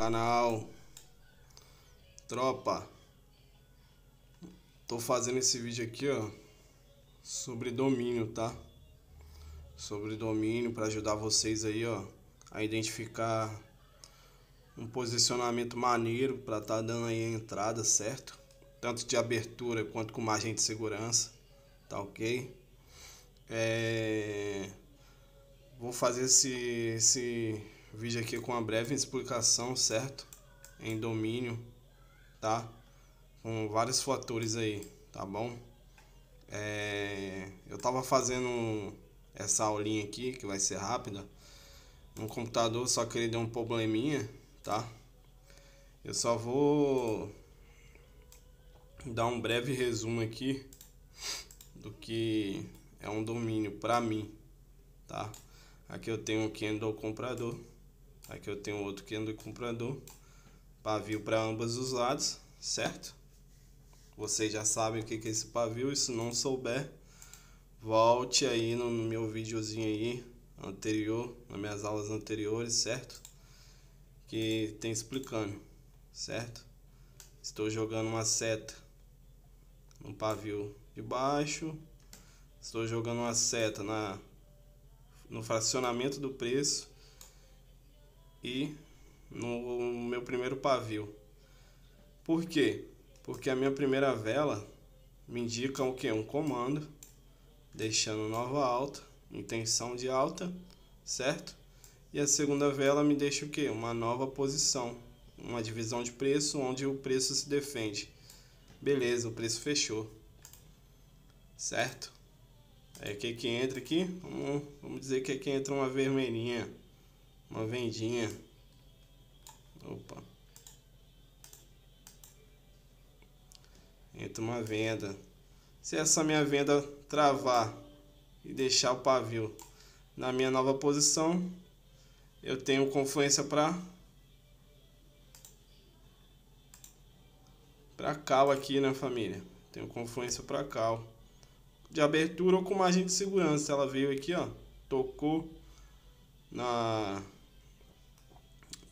canal. Tropa, tô fazendo esse vídeo aqui, ó, sobre domínio, tá? Sobre domínio para ajudar vocês aí, ó, a identificar um posicionamento maneiro para tá dando aí a entrada, certo? Tanto de abertura quanto com margem de segurança, tá ok? É... Vou fazer esse, esse vídeo aqui com uma breve explicação, certo? Em domínio, tá? Com vários fatores aí, tá bom? É... Eu tava fazendo essa aulinha aqui, que vai ser rápida, no computador, só que ele deu um probleminha, tá? Eu só vou dar um breve resumo aqui do que é um domínio para mim, tá? Aqui eu tenho o candle comprador, Aqui eu tenho outro que do comprador. Pavio para ambos os lados, certo? Vocês já sabem o que é esse pavio. E se não souber, volte aí no meu videozinho aí anterior, nas minhas aulas anteriores, certo? Que tem explicando, certo? Estou jogando uma seta no pavio de baixo. Estou jogando uma seta na, no fracionamento do preço e no meu primeiro pavio. Por quê? Porque a minha primeira vela me indica o que? Um comando, deixando nova alta, intenção de alta, certo? E a segunda vela me deixa o que? Uma nova posição, uma divisão de preço onde o preço se defende. Beleza, o preço fechou. Certo? Aí é o que que entra aqui? Vamos, vamos dizer que aqui entra uma vermelhinha uma vendinha. Opa. Entra uma venda. Se essa minha venda travar e deixar o pavio na minha nova posição, eu tenho confluência para para cal aqui, né, família? Tenho confluência para cal. De abertura ou com margem de segurança. Ela veio aqui, ó, tocou na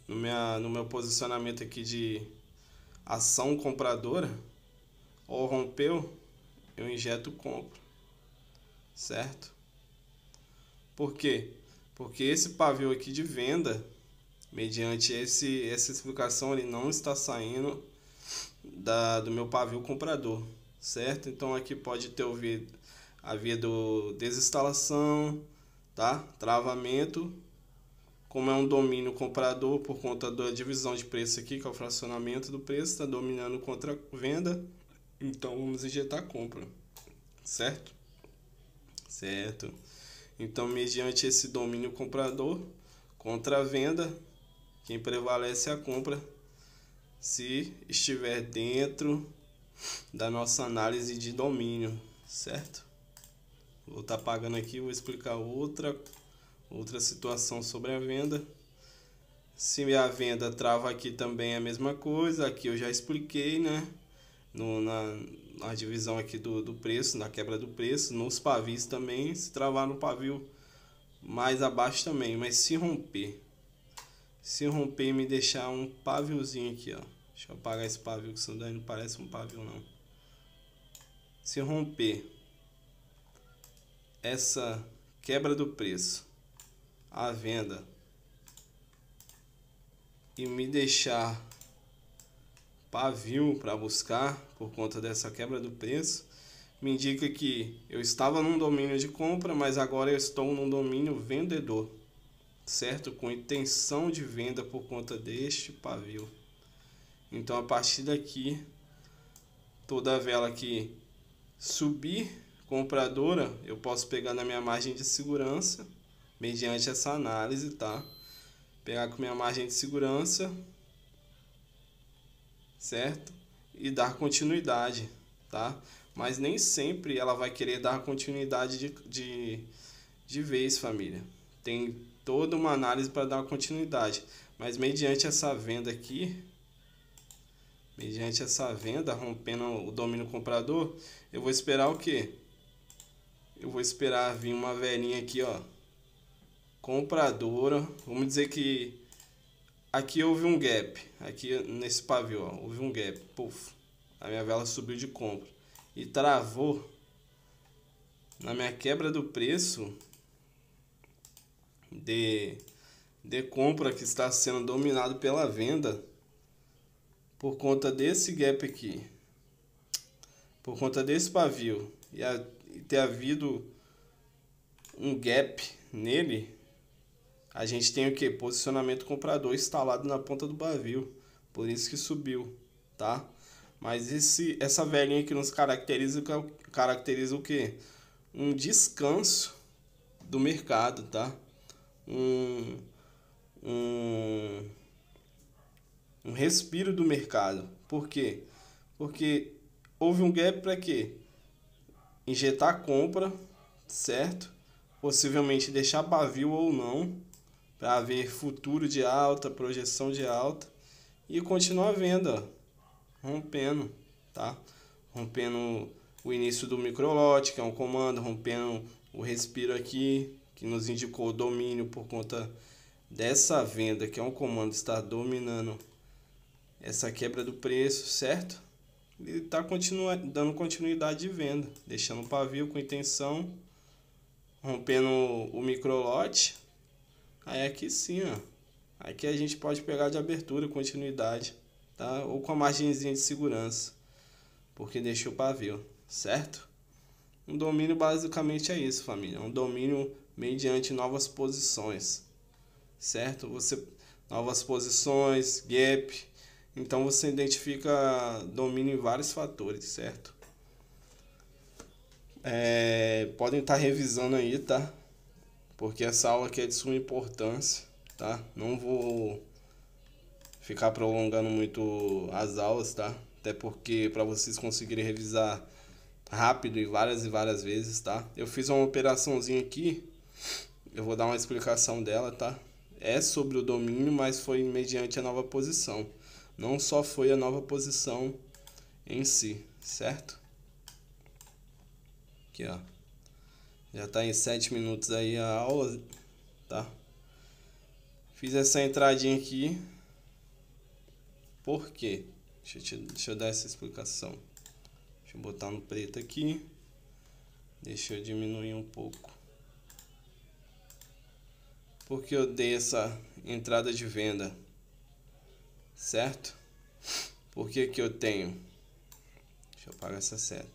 no, minha, no meu posicionamento aqui de ação compradora, ou rompeu, eu injeto compra, certo? Por quê? Porque esse pavio aqui de venda, mediante esse, essa explicação, ele não está saindo da, do meu pavio comprador, certo? Então aqui pode ter ouvido a via do desinstalação, tá? Travamento como é um domínio comprador por conta da divisão de preço aqui, que é o fracionamento do preço, está dominando contra a venda, então vamos injetar compra, certo? Certo. Então, mediante esse domínio comprador contra a venda, quem prevalece é a compra, se estiver dentro da nossa análise de domínio, certo? Vou estar tá pagando aqui, vou explicar outra coisa Outra situação sobre a venda. Se a venda trava aqui também é a mesma coisa. Aqui eu já expliquei, né? No, na, na divisão aqui do, do preço, na quebra do preço. Nos pavios também, se travar no pavio mais abaixo também. Mas se romper, se romper e me deixar um paviozinho aqui, ó. Deixa eu apagar esse pavio, que isso daí não parece um pavio, não. Se romper essa quebra do preço a venda e me deixar pavio para buscar por conta dessa quebra do preço, me indica que eu estava num domínio de compra, mas agora eu estou num domínio vendedor, certo? Com intenção de venda por conta deste pavio. Então a partir daqui, toda vela que subir compradora, eu posso pegar na minha margem de segurança mediante essa análise, tá? Pegar com minha margem de segurança, certo? E dar continuidade, tá? Mas nem sempre ela vai querer dar continuidade de, de, de vez, família. Tem toda uma análise para dar continuidade. Mas mediante essa venda aqui, mediante essa venda, rompendo o domínio comprador, eu vou esperar o quê? Eu vou esperar vir uma velhinha aqui, ó compradora. Vamos dizer que aqui houve um gap, aqui nesse pavio, ó, houve um gap, puf, a minha vela subiu de compra e travou na minha quebra do preço de, de compra que está sendo dominado pela venda por conta desse gap aqui, por conta desse pavio e, a, e ter havido um gap nele a gente tem o que? Posicionamento comprador instalado na ponta do bavio. Por isso que subiu, tá? Mas esse, essa velhinha que nos caracteriza, é caracteriza o que? Um descanso do mercado, tá? Um, um, um respiro do mercado. Por quê? Porque houve um gap para quê? Injetar compra, certo? Possivelmente deixar bavio ou não para haver futuro de alta, projeção de alta e continuar a venda, ó, rompendo, tá? Rompendo o início do lote que é um comando, rompendo o respiro aqui, que nos indicou o domínio por conta dessa venda, que é um comando estar dominando essa quebra do preço, certo? Ele está continua, dando continuidade de venda, deixando o pavio com intenção, rompendo o lote Aí aqui sim, ó. Aqui a gente pode pegar de abertura, continuidade, tá? Ou com a margemzinha de segurança, porque deixou pavio, certo? Um domínio basicamente é isso, família. Um domínio mediante novas posições, certo? Você novas posições, gap. Então você identifica domínio em vários fatores, certo? É, podem estar tá revisando aí, tá? porque essa aula aqui é de suma importância, tá? Não vou ficar prolongando muito as aulas, tá? Até porque para vocês conseguirem revisar rápido e várias e várias vezes, tá? Eu fiz uma operaçãozinha aqui, eu vou dar uma explicação dela, tá? É sobre o domínio, mas foi mediante a nova posição. Não só foi a nova posição em si, certo? Aqui, ó. Já está em 7 minutos aí a aula, tá? Fiz essa entradinha aqui. Por quê? Deixa eu, te, deixa eu dar essa explicação. Deixa eu botar no preto aqui. Deixa eu diminuir um pouco. Porque eu dei essa entrada de venda. Certo? Porque que eu tenho... Deixa eu apagar essa seta.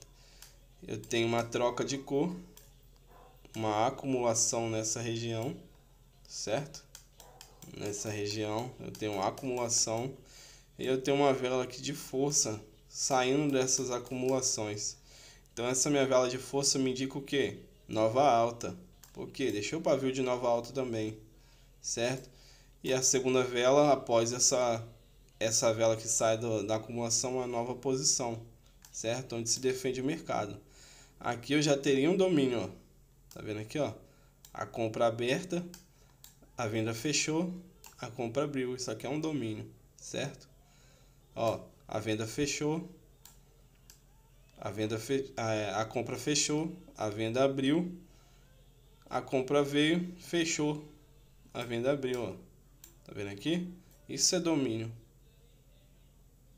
Eu tenho uma troca de cor uma acumulação nessa região, certo? Nessa região eu tenho acumulação e eu tenho uma vela aqui de força saindo dessas acumulações. Então essa minha vela de força me indica o que? Nova alta. quê? deixou o pavio de nova alta também, certo? E a segunda vela, após essa, essa vela que sai do, da acumulação, uma nova posição, certo? Onde se defende o mercado. Aqui eu já teria um domínio, ó Tá vendo aqui, ó? A compra aberta, a venda fechou, a compra abriu. Isso aqui é um domínio, certo? Ó, a venda fechou, a venda fe... a, a compra fechou, a venda abriu, a compra veio, fechou, a venda abriu, ó. Tá vendo aqui? Isso é domínio.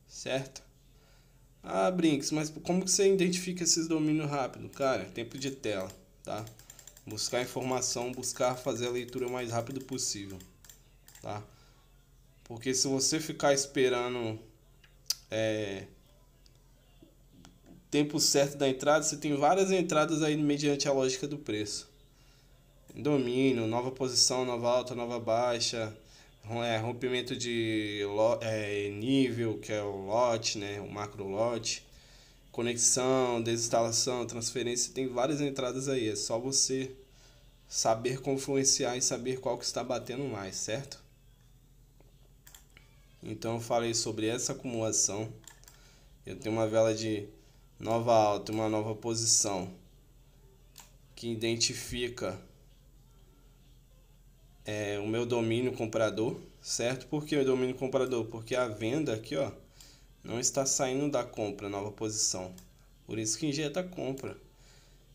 Certo? Ah, Brinks, mas como que você identifica esses domínios rápido? Cara, tempo de tela, tá? buscar informação, buscar fazer a leitura o mais rápido possível, tá? Porque se você ficar esperando é, tempo certo da entrada, você tem várias entradas aí mediante a lógica do preço. Domínio, nova posição, nova alta, nova baixa, é, rompimento de é, nível, que é o lote, né, o macro lote conexão, desinstalação, transferência, tem várias entradas aí. É só você saber confluenciar e saber qual que está batendo mais, certo? Então eu falei sobre essa acumulação. Eu tenho uma vela de nova alta, uma nova posição que identifica é, o meu domínio comprador, certo? Por que o domínio comprador? Porque a venda aqui, ó, não está saindo da compra, nova posição. Por isso que injeta compra.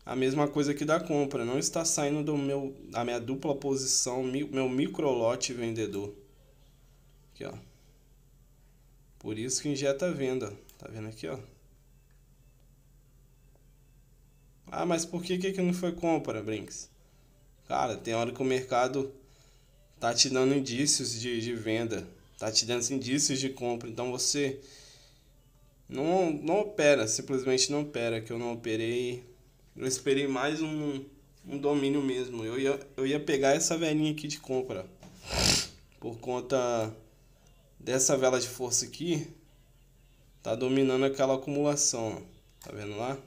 A mesma coisa que da compra, não está saindo do meu, da minha dupla posição, meu micro lote vendedor. Aqui, ó. Por isso que injeta venda. Tá vendo aqui, ó? Ah, mas por que, que não foi compra, Brinks? Cara, tem hora que o mercado tá te dando indícios de, de venda, tá te dando indícios de compra. Então você não, não opera, simplesmente não opera, que eu não operei. Eu esperei mais um, um domínio mesmo. Eu ia, eu ia pegar essa velinha aqui de compra. Por conta dessa vela de força aqui, tá dominando aquela acumulação. Ó. Tá vendo lá?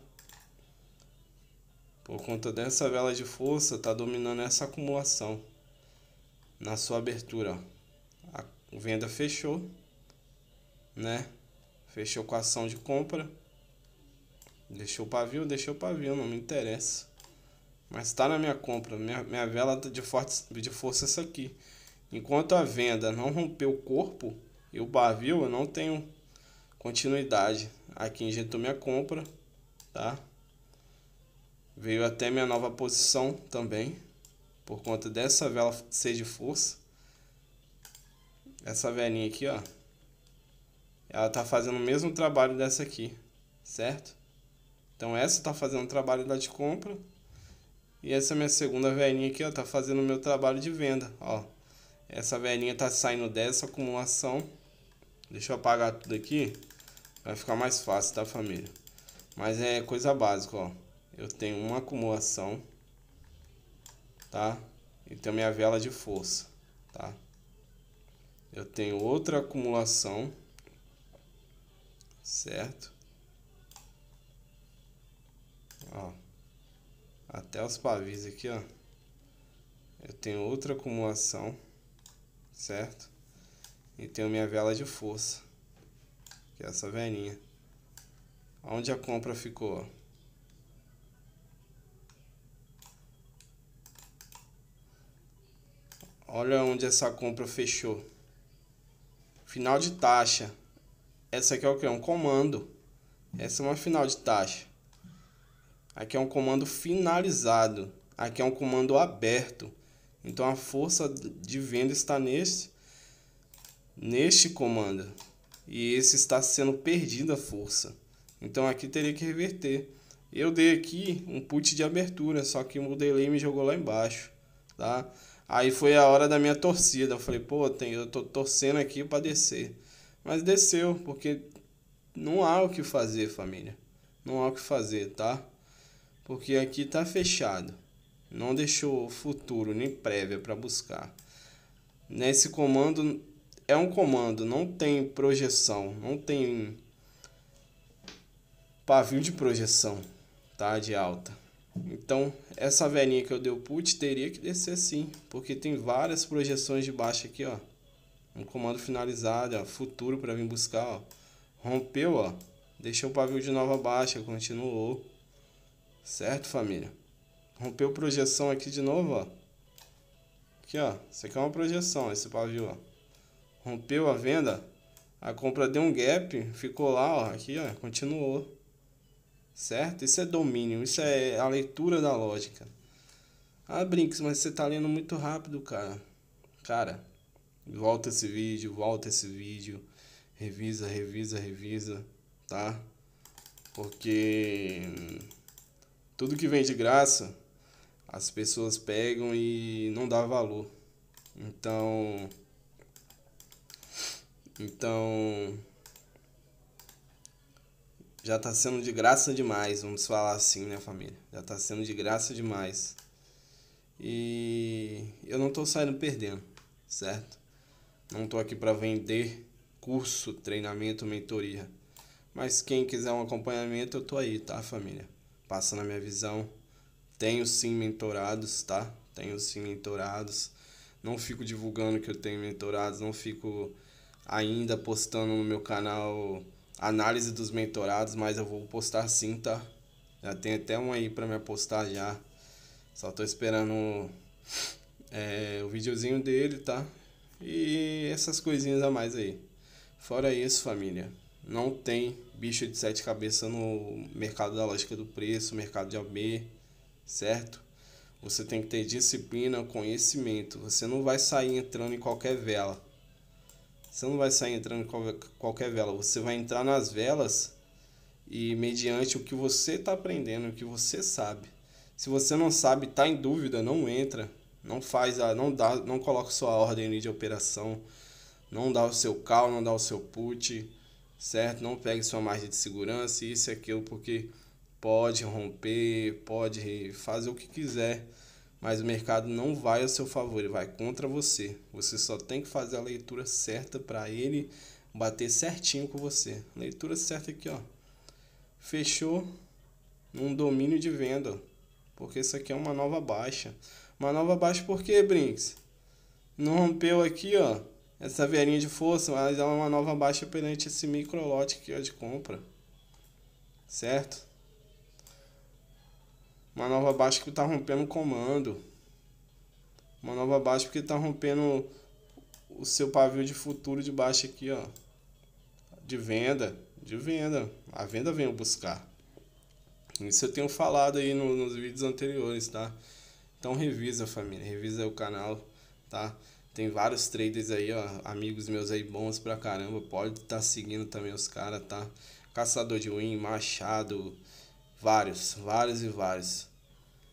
Por conta dessa vela de força, tá dominando essa acumulação na sua abertura. Ó. A venda fechou, né? Fechou com a ação de compra. Deixou o pavio, deixou o pavio, não me interessa. Mas está na minha compra. Minha, minha vela tá de, forte, de força essa aqui. Enquanto a venda não romper o corpo e o pavio, eu não tenho continuidade. Aqui injetou minha compra, tá? Veio até minha nova posição também. Por conta dessa vela ser de força. Essa velinha aqui, ó ela está fazendo o mesmo trabalho dessa aqui, certo? Então essa está fazendo o trabalho da de compra e essa minha segunda velhinha aqui está fazendo o meu trabalho de venda. Ó, essa velhinha está saindo dessa acumulação. Deixa eu apagar tudo aqui, vai ficar mais fácil, tá família? Mas é coisa básica, ó. Eu tenho uma acumulação, tá? E tenho minha vela de força, tá? Eu tenho outra acumulação certo? Ó, até os pavis aqui, ó, eu tenho outra acumulação, certo? E tenho minha vela de força, que é essa velinha. Onde a compra ficou, ó. Olha onde essa compra fechou. Final de taxa. Essa aqui é o que? É um comando. Essa é uma final de taxa. Aqui é um comando finalizado. Aqui é um comando aberto. Então a força de venda está neste, neste comando. E esse está sendo perdido a força. Então aqui teria que reverter. Eu dei aqui um put de abertura, só que o delay me jogou lá embaixo, tá? Aí foi a hora da minha torcida. Eu falei, pô, tem, eu tô torcendo aqui para descer. Mas desceu, porque não há o que fazer, família. Não há o que fazer, tá? Porque aqui tá fechado. Não deixou futuro nem prévia para buscar. Nesse comando é um comando, não tem projeção, não tem pavio de projeção, tá? De alta. Então, essa velhinha que eu dei o put teria que descer sim, porque tem várias projeções de baixo aqui, ó. Um comando finalizado, ó. Futuro para vir buscar, ó. Rompeu, ó. Deixou o pavio de nova baixa, continuou. Certo, família? Rompeu projeção aqui de novo, ó. Aqui, ó. Isso aqui é uma projeção, esse pavio, ó. Rompeu a venda. A compra deu um gap, ficou lá, ó. Aqui, ó. Continuou. Certo? Isso é domínio. Isso é a leitura da lógica. Ah, Brinks, mas você tá lendo muito rápido, cara. Cara, Volta esse vídeo, volta esse vídeo. Revisa, revisa, revisa, tá? Porque tudo que vem de graça, as pessoas pegam e não dá valor. Então. Então. Já tá sendo de graça demais, vamos falar assim, né, família? Já tá sendo de graça demais. E eu não tô saindo perdendo, certo? Não estou aqui para vender curso, treinamento, mentoria. Mas quem quiser um acompanhamento, eu tô aí, tá, família? Passando a minha visão. Tenho sim mentorados, tá? Tenho sim mentorados. Não fico divulgando que eu tenho mentorados, não fico ainda postando no meu canal análise dos mentorados, mas eu vou postar sim, tá? Já tem até um aí para me apostar já. Só tô esperando é, o videozinho dele, tá? e essas coisinhas a mais aí. Fora isso, família, não tem bicho de sete cabeças no mercado da lógica do preço, mercado de AB, certo? Você tem que ter disciplina, conhecimento. Você não vai sair entrando em qualquer vela. Você não vai sair entrando em qualquer vela. Você vai entrar nas velas e mediante o que você está aprendendo, o que você sabe. Se você não sabe, está em dúvida, não entra. Não faz a, não dá, não coloca sua ordem de operação, não dá o seu call, não dá o seu put, certo? Não pegue sua margem de segurança e isso e aquilo porque pode romper, pode fazer o que quiser, mas o mercado não vai ao seu favor, ele vai contra você. Você só tem que fazer a leitura certa para ele bater certinho com você. Leitura certa aqui, ó. Fechou num domínio de venda, porque isso aqui é uma nova baixa nova baixa por quê, Brinks? Não rompeu aqui, ó. Essa velhinha de força, mas é uma nova baixa perante esse micro lote aqui, ó, de compra. Certo? uma nova baixa que tá rompendo o comando. nova baixa porque tá rompendo o seu pavio de futuro de baixa aqui, ó. De venda. De venda. A venda vem buscar. Isso eu tenho falado aí no, nos vídeos anteriores, tá? Então revisa, família, revisa o canal, tá? Tem vários traders aí, ó, amigos meus aí bons pra caramba, pode estar tá seguindo também os caras, tá? Caçador de win, Machado, vários, vários e vários.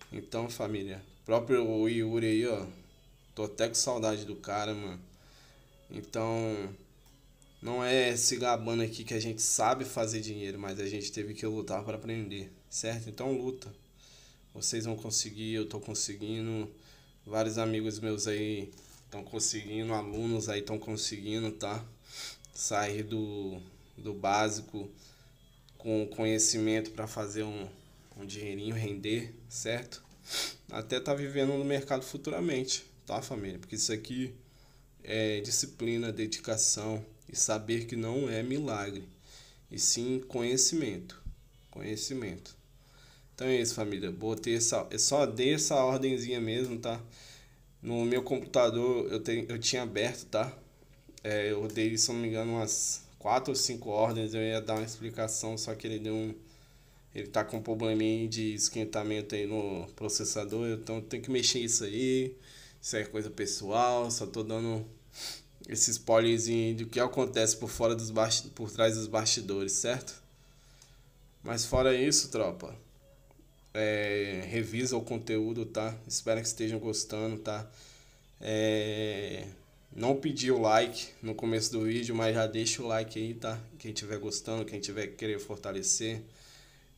Então, família, próprio Yuri aí, ó, tô até com saudade do cara, mano. Então, não é se gabando aqui que a gente sabe fazer dinheiro, mas a gente teve que lutar para aprender, certo? Então luta vocês vão conseguir, eu estou conseguindo, vários amigos meus aí estão conseguindo, alunos aí estão conseguindo, tá? Sair do, do básico com conhecimento para fazer um, um dinheirinho render, certo? Até tá vivendo no mercado futuramente, tá, família? Porque isso aqui é disciplina, dedicação e saber que não é milagre, e sim conhecimento. Conhecimento. Então é isso, família. Botei essa. Eu é só dei essa ordemzinha mesmo, tá? No meu computador eu, tenho, eu tinha aberto, tá? É, eu dei, se não me engano, umas quatro ou cinco ordens. Eu ia dar uma explicação, só que ele deu um. Ele tá com um probleminha de esquentamento aí no processador, então tem que mexer isso aí. Isso é coisa pessoal, só tô dando esse spoilerzinho do que acontece por fora dos por trás dos bastidores, certo? Mas fora isso, tropa. É, revisa o conteúdo, tá? Espero que estejam gostando, tá? É, não pedi o like no começo do vídeo, mas já deixa o like aí, tá? Quem estiver gostando, quem tiver querer fortalecer.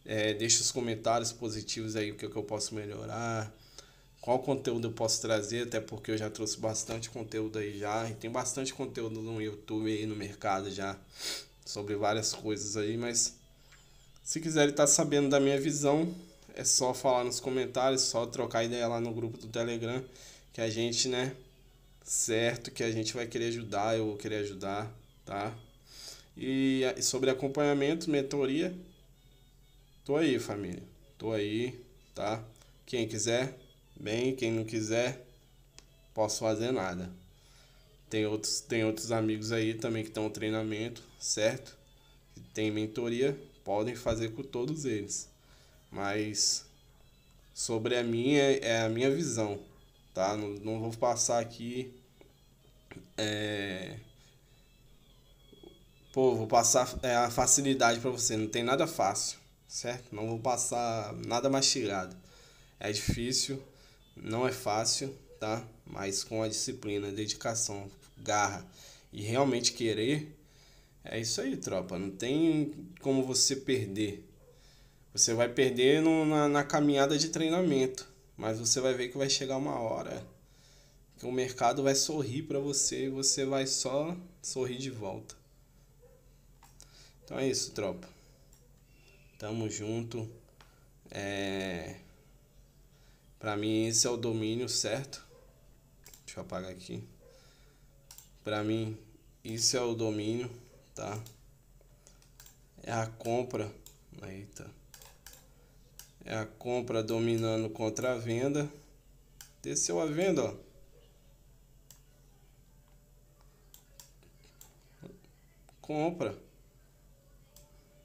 É, deixa os comentários positivos aí, o que, é que eu posso melhorar. Qual conteúdo eu posso trazer, até porque eu já trouxe bastante conteúdo aí já. E tem bastante conteúdo no YouTube aí, no mercado já, sobre várias coisas aí. Mas se quiserem estar tá sabendo da minha visão, é só falar nos comentários, só trocar ideia lá no grupo do Telegram, que a gente, né? Certo, que a gente vai querer ajudar, eu vou querer ajudar, tá? E sobre acompanhamento, mentoria, tô aí, família. Tô aí, tá? Quem quiser, bem, quem não quiser, posso fazer nada. Tem outros, tem outros amigos aí também que estão treinamento, certo? Que tem mentoria, podem fazer com todos eles mas sobre a minha é a minha visão, tá? Não, não vou passar aqui é... Pô, vou passar é, a facilidade para você, não tem nada fácil, certo? Não vou passar nada mastigado. É difícil, não é fácil, tá? Mas com a disciplina, dedicação, garra e realmente querer, é isso aí, tropa. Não tem como você perder. Você vai perder no, na, na caminhada de treinamento, mas você vai ver que vai chegar uma hora que o mercado vai sorrir para você e você vai só sorrir de volta. Então é isso, tropa. Tamo junto. É... Pra mim, esse é o domínio certo. Deixa eu apagar aqui. Pra mim, isso é o domínio, tá? É a compra. Eita. É a compra dominando contra a venda. Desceu a venda, ó. Compra.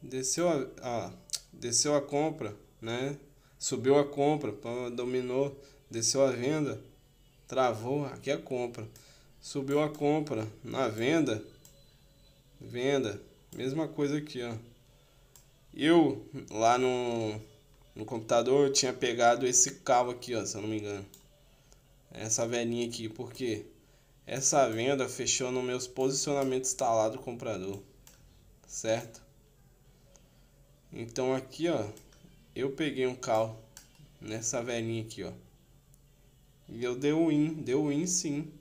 Desceu a, a, desceu a compra, né? Subiu a compra, dominou, desceu a venda, travou, aqui é a compra. Subiu a compra na venda, venda, mesma coisa aqui, ó. Eu lá no no computador, eu tinha pegado esse cabo aqui, ó, se eu não me engano. Essa velhinha aqui, porque essa venda fechou no meus posicionamentos instalado comprador, certo? Então aqui, ó, eu peguei um cal nessa velhinha aqui, ó. E eu dei um win, deu win sim.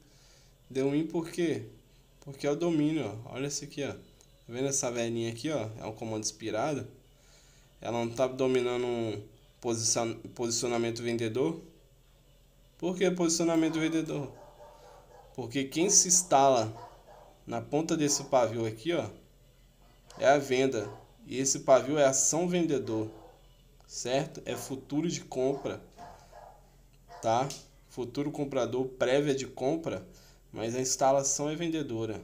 Deu win por quê? Porque é o domínio, ó. Olha isso aqui, ó. Tá vendo essa velhinha aqui, ó? É um comando inspirado ela não está dominando um posicionamento vendedor. Por que posicionamento vendedor? Porque quem se instala na ponta desse pavio aqui, ó, é a venda. E esse pavio é ação vendedor, certo? É futuro de compra, tá? Futuro comprador, prévia de compra, mas a instalação é vendedora.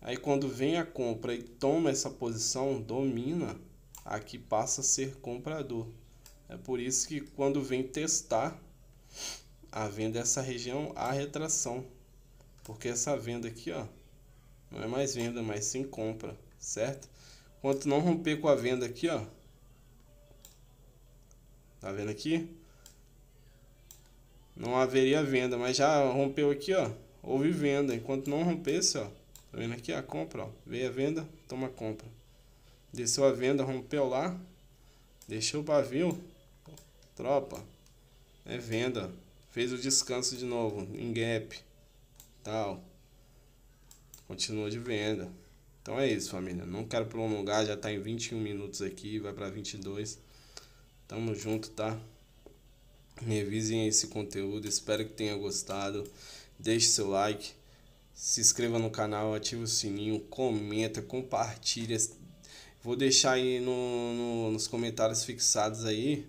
Aí quando vem a compra e toma essa posição, domina aqui passa a ser comprador. É por isso que quando vem testar a venda dessa região, há retração. Porque essa venda aqui, ó, não é mais venda, mas sim compra, certo? quanto não romper com a venda aqui, ó, tá vendo aqui? Não haveria venda, mas já rompeu aqui, ó, houve venda. Enquanto não rompesse, ó, tá vendo aqui a compra, ó, veio a venda, toma compra. Desceu a venda, rompeu lá. Deixou o pavio. Tropa. É venda. Fez o descanso de novo. Em gap. Tal. Continuou de venda. Então é isso, família. Não quero prolongar. Já tá em 21 minutos aqui. Vai para 22. Tamo junto, tá? Revisem esse conteúdo. Espero que tenha gostado. Deixe seu like. Se inscreva no canal, ative o sininho, comenta, compartilha Vou deixar aí no, no, nos comentários fixados aí,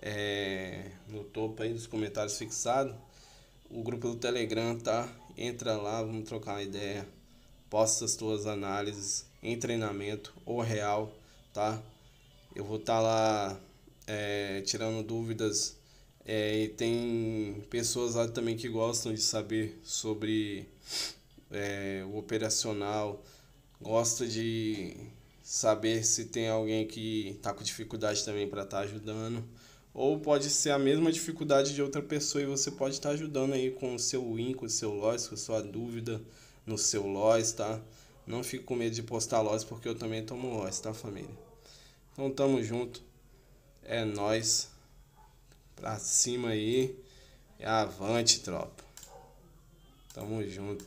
é, no topo aí dos comentários fixados, o grupo do Telegram, tá? Entra lá, vamos trocar uma ideia. Posta as tuas análises em treinamento ou real, tá? Eu vou estar tá lá é, tirando dúvidas. É, e tem pessoas lá também que gostam de saber sobre é, o operacional, gosta de saber se tem alguém que está com dificuldade também para estar tá ajudando. Ou pode ser a mesma dificuldade de outra pessoa e você pode estar tá ajudando aí com o seu win, com o seu loss, com a sua dúvida no seu loss, tá? Não fique com medo de postar loss porque eu também tomo loss, tá família? Então tamo junto. É nós Pra cima aí. É avante, tropa. Tamo junto.